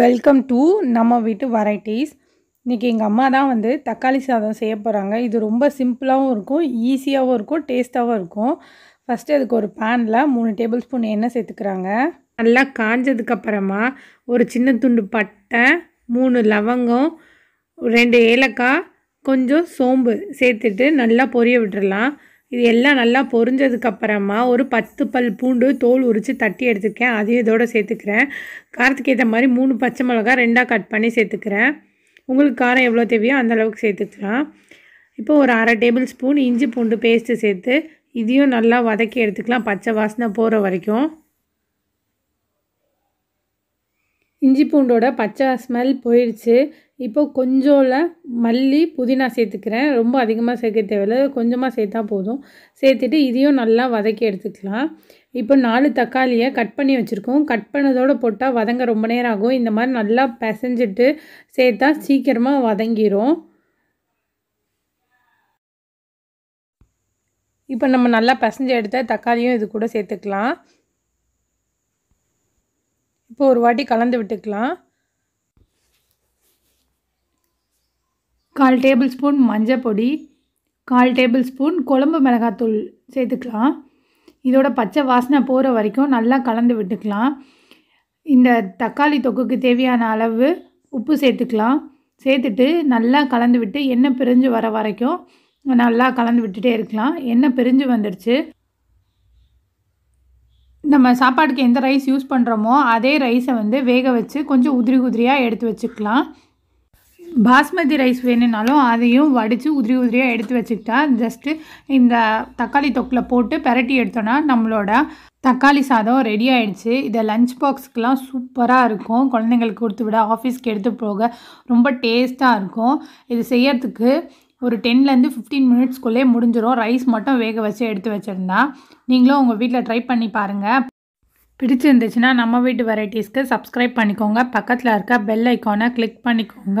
welcome to நம்ம வீட்டு varieties இன்றைக்கி எங்கள் அம்மா தான் வந்து தக்காளி சாதம் செய்ய போகிறாங்க இது ரொம்ப சிம்பிளாகவும் இருக்கும் ஈஸியாகவும் இருக்கும் டேஸ்ட்டாகவும் இருக்கும் ஃபஸ்ட்டு அதுக்கு ஒரு பேனில் மூணு டேபிள் ஸ்பூன் எண்ணெய் சேர்த்துக்கிறாங்க நல்லா காஞ்சதுக்கப்புறமா ஒரு சின்ன துண்டு பட்டை மூணு லவங்கம் ரெண்டு ஏலக்காய் கொஞ்சம் சோம்பு சேர்த்துட்டு நல்லா பொரிய விட்டுடலாம் இது எல்லாம் நல்லா பொரிஞ்சதுக்கப்புறமா ஒரு பத்து பல் பூண்டு தோல் உரித்து தட்டி எடுத்துருக்கேன் அதையும் இதோடு சேர்த்துக்கிறேன் காரத்துக்கு ஏற்ற மாதிரி மூணு பச்சை மிளகா ரெண்டாக கட் பண்ணி சேர்த்துக்கிறேன் உங்களுக்கு காரம் எவ்வளோ தேவையோ அந்தளவுக்கு சேர்த்துக்கலாம் இப்போ ஒரு அரை டேபிள் ஸ்பூன் இஞ்சி பூண்டு பேஸ்ட்டு சேர்த்து இதையும் நல்லா வதக்கி எடுத்துக்கலாம் பச்சை வாசனை போகிற வரைக்கும் இஞ்சி பூண்டோட பச்சை ஸ்மெல் போயிடுச்சு இப்போ கொஞ்சம்ல மல்லி புதினா சேர்த்துக்கிறேன் ரொம்ப அதிகமாக சேர்க்க தேவையில்லை கொஞ்சமாக சேர்த்தா போதும் சேர்த்துட்டு இதையும் நல்லா வதக்கி எடுத்துக்கலாம் இப்போ நாலு தக்காளியை கட் பண்ணி வச்சுருக்கோம் கட் பண்ணதோடு போட்டால் வதங்க ரொம்ப நேரம் ஆகும் இந்த மாதிரி நல்லா பிசைஞ்சிட்டு சேர்த்தா சீக்கிரமாக வதங்கிடும் இப்போ நம்ம நல்லா பசஞ்சு எடுத்த தக்காளியும் இது கூட சேர்த்துக்கலாம் இப்போ ஒரு வாட்டி கலந்து விட்டுக்கலாம் கால் டேபிள் ஸ்பூன் மஞ்சப்பொடி கால் டேபிள் ஸ்பூன் குழம்பு மிளகாத்தூள் சேர்த்துக்கலாம் இதோட பச்சை வாசனை போகிற வரைக்கும் நல்லா கலந்து விட்டுக்கலாம் இந்த தக்காளி தொக்குக்கு தேவையான அளவு உப்பு சேர்த்துக்கலாம் சேர்த்துட்டு நல்லா கலந்து விட்டு எண்ணெய் பிரிஞ்சு வர வரைக்கும் நல்லா கலந்து விட்டுட்டே இருக்கலாம் எண்ணெய் பிரிஞ்சு வந்துடுச்சு நம்ம சாப்பாடுக்கு எந்த ரைஸ் யூஸ் பண்ணுறோமோ அதே ரைஸை வந்து வேக வச்சு கொஞ்சம் உதிரி உதிரியாக எடுத்து வச்சுக்கலாம் பாஸ்மதி ரைஸ் வேணும்னாலும் அதையும் வடித்து உதிரி உதிரியாக எடுத்து வச்சுக்கிட்டா ஜஸ்ட்டு இந்த தக்காளி தொக்கில் போட்டு பெரட்டி எடுத்தோன்னா நம்மளோட தக்காளி சாதம் ரெடி ஆகிடுச்சு இதை லஞ்ச் பாக்ஸுக்கெலாம் சூப்பராக இருக்கும் குழந்தைங்களுக்கு கொடுத்து விட ஆஃபீஸ்க்கு எடுத்து போக ரொம்ப டேஸ்ட்டாக இருக்கும் இது செய்யறதுக்கு ஒரு டென்லேருந்து ஃபிஃப்டீன் மினிட்ஸ்க்குள்ளே முடிஞ்சிடும் ரைஸ் மட்டும் வேக வச்சு எடுத்து வச்சுருந்தா நீங்களும் உங்கள் வீட்டில் ட்ரை பண்ணி பாருங்கள் பிடிச்சிருந்துச்சுன்னா நம்ம வீட்டு வெரைட்டிஸ்க்கு சப்ஸ்கிரைப் பண்ணிக்கோங்க பக்கத்தில் இருக்க பெல் ஐக்கானை கிளிக் பண்ணிக்கோங்க